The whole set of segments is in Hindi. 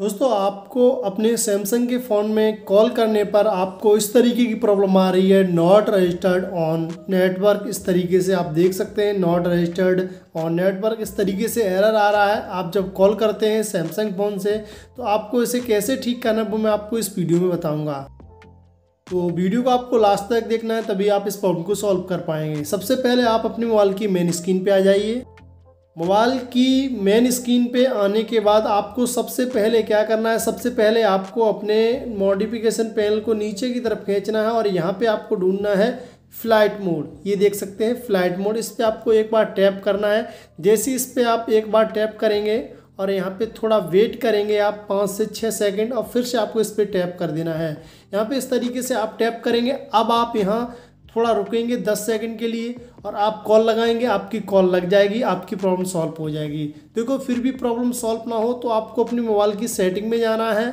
दोस्तों आपको अपने सैमसंग के फ़ोन में कॉल करने पर आपको इस तरीके की प्रॉब्लम आ रही है नॉट रजिस्टर्ड ऑन नेटवर्क इस तरीके से आप देख सकते हैं नॉट रजिस्टर्ड ऑन नेटवर्क इस तरीके से एरर आ रहा है आप जब कॉल करते हैं सैमसंग फ़ोन से तो आपको इसे कैसे ठीक करना वो मैं आपको इस वीडियो में बताऊँगा तो वीडियो को आपको लास्ट तक देखना है तभी आप इस प्रॉब्लम को सॉल्व कर पाएंगे सबसे पहले आप अपने मोबाइल की मेन स्क्रीन पर आ जाइए मोबाइल की मेन स्क्रीन पे आने के बाद आपको सबसे पहले क्या करना है सबसे पहले आपको अपने मॉडिफिकेशन पैनल को नीचे की तरफ खींचना है और यहाँ पे आपको ढूंढना है फ्लाइट मोड ये देख सकते हैं फ्लाइट मोड इस पर आपको एक बार टैप करना है जैसे इस पर आप एक बार टैप करेंगे और यहाँ पे थोड़ा वेट करेंगे आप पाँच से छः सेकंड और फिर से आपको इस पर टैप कर देना है यहाँ पे इस तरीके से आप टैप करेंगे अब आप यहाँ थोड़ा रुकेंगे दस सेकंड के लिए और आप कॉल लगाएंगे आपकी कॉल लग जाएगी आपकी प्रॉब्लम सॉल्व हो जाएगी देखो फिर भी प्रॉब्लम सॉल्व ना हो तो आपको अपनी मोबाइल की सेटिंग में जाना है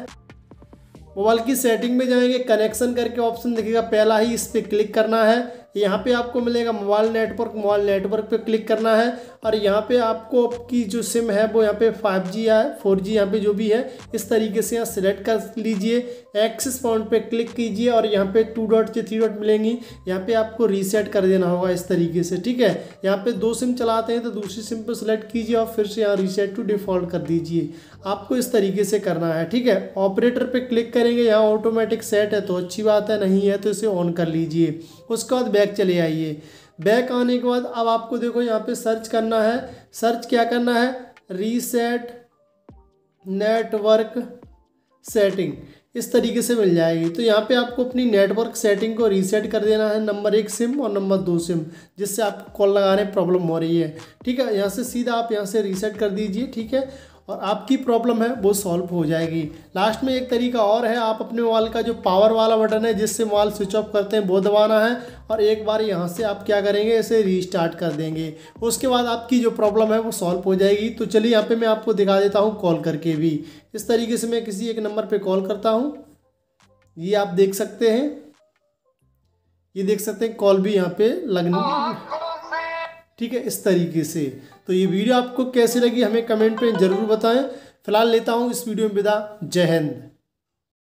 मोबाइल की सेटिंग में जाएंगे कनेक्शन करके ऑप्शन दिखेगा पहला ही इस पर क्लिक करना है यहाँ पे आपको मिलेगा मोबाइल नेटवर्क मोबाइल नेटवर्क पे क्लिक करना है और यहाँ पे आपको आपकी जो सिम है वो यहाँ पे 5G या 4G यहाँ पे जो भी है इस तरीके से यहाँ सेलेक्ट कर लीजिए एक्सिस पॉइंट पे क्लिक कीजिए और यहाँ पे टू डॉट या थ्री डॉट मिलेंगी यहाँ पे आपको रीसेट कर देना होगा इस तरीके से ठीक है यहाँ पे दो सिम चलाते हैं तो दूसरी सिम पर सेलेक्ट कीजिए और फिर से यहाँ रीसेट टू डिफ़ॉल्ट कर दीजिए आपको इस तरीके से करना है ठीक है ऑपरेटर पर क्लिक करेंगे यहाँ ऑटोमेटिक सेट है तो अच्छी बात है नहीं है तो इसे ऑन कर लीजिए उसके बाद बैक चले आइए बैक आने के बाद अब आपको देखो यहाँ पे सर्च करना है सर्च क्या करना है रीसेट नेटवर्क सेटिंग इस तरीके से मिल जाएगी तो यहाँ पे आपको अपनी नेटवर्क सेटिंग को रीसेट कर देना है नंबर एक सिम और नंबर दो सिम जिससे आपको कॉल लगाने प्रॉब्लम हो रही है ठीक है यहाँ से सीधा आप यहाँ से रीसेट कर दीजिए ठीक है और आपकी प्रॉब्लम है वो सॉल्व हो जाएगी लास्ट में एक तरीका और है आप अपने मोबाइल का जो पावर वाला बटन है जिससे मोबाइल स्विच ऑफ करते हैं वो दबाना है और एक बार यहाँ से आप क्या करेंगे इसे रीस्टार्ट कर देंगे उसके बाद आपकी जो प्रॉब्लम है वो सॉल्व हो जाएगी तो चलिए यहाँ पे मैं आपको दिखा देता हूँ कॉल करके भी इस तरीके से मैं किसी एक नंबर पर कॉल करता हूँ ये आप देख सकते हैं ये देख सकते हैं कॉल भी यहाँ पे लगने हाँ, ठीक है इस तरीके से तो ये वीडियो आपको कैसे लगी हमें कमेंट में ज़रूर बताएं फिलहाल लेता हूँ इस वीडियो में विदा जय हिंद